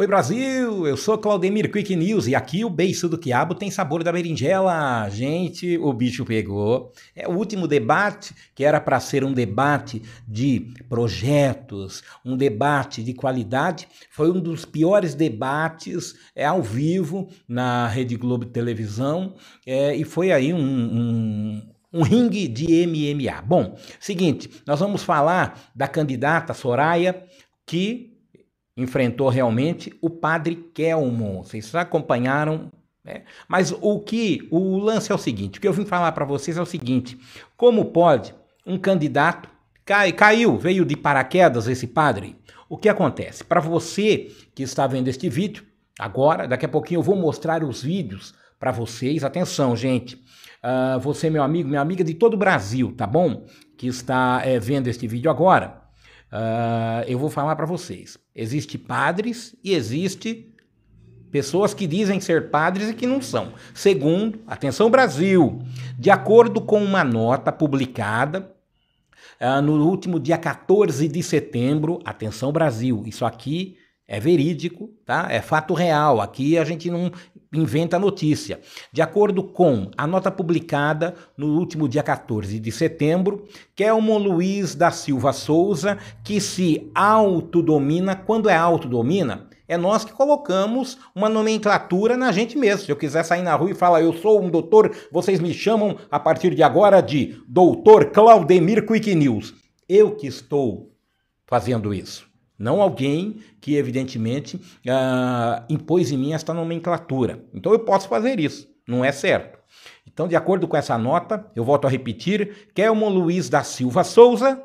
Oi Brasil, eu sou Claudemir Quick News e aqui o beiço do quiabo tem sabor da berinjela. Gente, o bicho pegou. É o último debate que era para ser um debate de projetos, um debate de qualidade, foi um dos piores debates é, ao vivo na Rede Globo de televisão é, e foi aí um, um um ringue de MMA. Bom, seguinte, nós vamos falar da candidata Soraya que enfrentou realmente o padre Kelmon. Vocês acompanharam né? Mas o que o lance é o seguinte: o que eu vim falar para vocês é o seguinte: como pode um candidato cai, caiu, veio de paraquedas esse padre? O que acontece? Para você que está vendo este vídeo agora, daqui a pouquinho eu vou mostrar os vídeos para vocês. Atenção, gente. Uh, você, meu amigo, minha amiga de todo o Brasil, tá bom? Que está é, vendo este vídeo agora. Uh, eu vou falar para vocês. Existe padres e existe pessoas que dizem ser padres e que não são. Segundo, atenção Brasil, de acordo com uma nota publicada uh, no último dia 14 de setembro, atenção Brasil, isso aqui é verídico, tá? É fato real. Aqui a gente não inventa a notícia. De acordo com a nota publicada no último dia 14 de setembro, Kelmo Luiz da Silva Souza, que se autodomina, quando é autodomina, é nós que colocamos uma nomenclatura na gente mesmo. Se eu quiser sair na rua e falar, eu sou um doutor, vocês me chamam a partir de agora de Doutor Claudemir Quick News. Eu que estou fazendo isso. Não alguém que, evidentemente, ah, impôs em mim esta nomenclatura. Então eu posso fazer isso, não é certo. Então, de acordo com essa nota, eu volto a repetir: Kelmo Luiz da Silva Souza,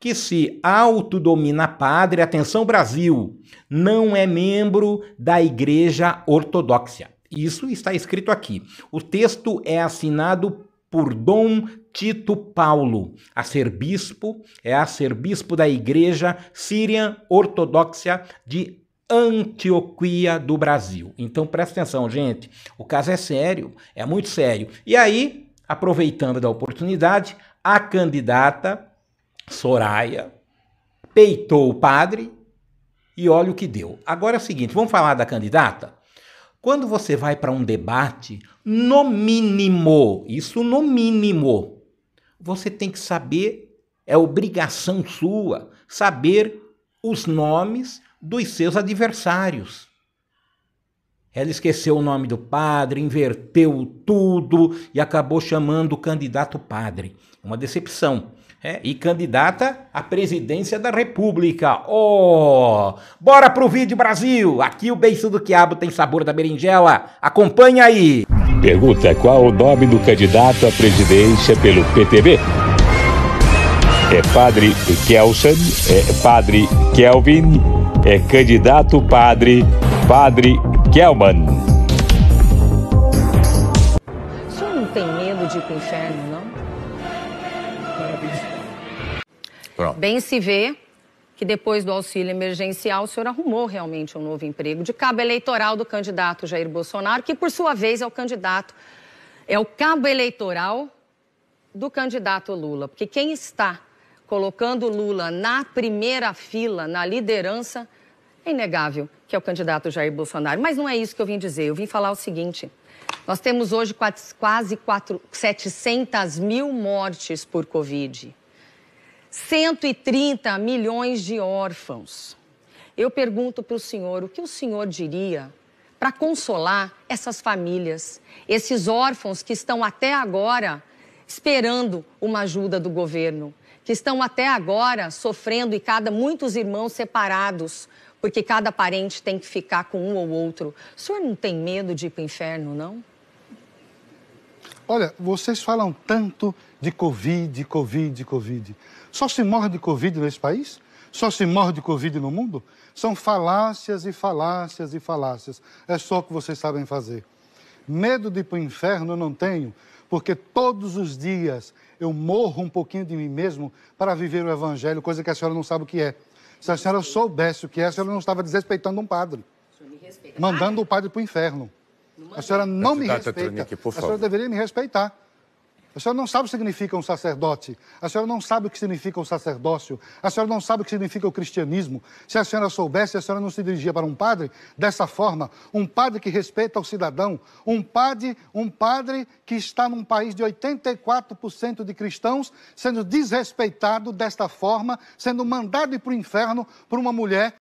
que se autodomina padre, atenção Brasil, não é membro da Igreja Ortodoxa. Isso está escrito aqui. O texto é assinado por Dom Tito Paulo, a ser bispo é a ser bispo da Igreja Síria Ortodoxa de Antioquia do Brasil. Então presta atenção, gente, o caso é sério, é muito sério. E aí, aproveitando da oportunidade, a candidata Soraya peitou o padre e olha o que deu. Agora é o seguinte, vamos falar da candidata? Quando você vai para um debate, no mínimo, isso no mínimo, você tem que saber, é obrigação sua, saber os nomes dos seus adversários. Ela esqueceu o nome do padre, inverteu tudo e acabou chamando o candidato padre. Uma decepção é, e candidata à presidência da República. Oh! Bora pro vídeo, Brasil! Aqui o beijo do quiabo tem sabor da berinjela. Acompanha aí! Pergunta qual o nome do candidato à presidência pelo PTB? É padre Kelson, é padre Kelvin, é candidato padre, padre Kelman. O senhor não tem medo de ir pro inferno? Pronto. Bem se vê que depois do auxílio emergencial o senhor arrumou realmente um novo emprego de cabo eleitoral do candidato Jair Bolsonaro, que por sua vez é o candidato, é o cabo eleitoral do candidato Lula. Porque quem está colocando Lula na primeira fila, na liderança, é inegável que é o candidato Jair Bolsonaro. Mas não é isso que eu vim dizer, eu vim falar o seguinte. Nós temos hoje quase 4, 700 mil mortes por Covid. 130 milhões de órfãos. Eu pergunto para o senhor o que o senhor diria para consolar essas famílias, esses órfãos que estão até agora esperando uma ajuda do governo, que estão até agora sofrendo e cada muitos irmãos separados, porque cada parente tem que ficar com um ou outro. O senhor não tem medo de ir para o inferno, não? Olha, vocês falam tanto de Covid, Covid, Covid. Só se morre de Covid nesse país? Só se morre de Covid no mundo? São falácias e falácias e falácias. É só o que vocês sabem fazer. Medo de ir para o inferno eu não tenho, porque todos os dias eu morro um pouquinho de mim mesmo para viver o evangelho, coisa que a senhora não sabe o que é. Se a senhora soubesse o que é, a senhora não estava desrespeitando um padre. Mandando o padre para o inferno. A senhora não me respeita. a senhora deveria me respeitar. A senhora não sabe o que significa um sacerdote. A senhora não sabe o que significa o sacerdócio. A senhora não sabe o que significa o cristianismo. Se a senhora soubesse, a senhora não se dirigia para um padre dessa forma. Um padre que respeita o cidadão. Um padre, um padre que está num país de 84% de cristãos sendo desrespeitado desta forma, sendo mandado para o inferno por uma mulher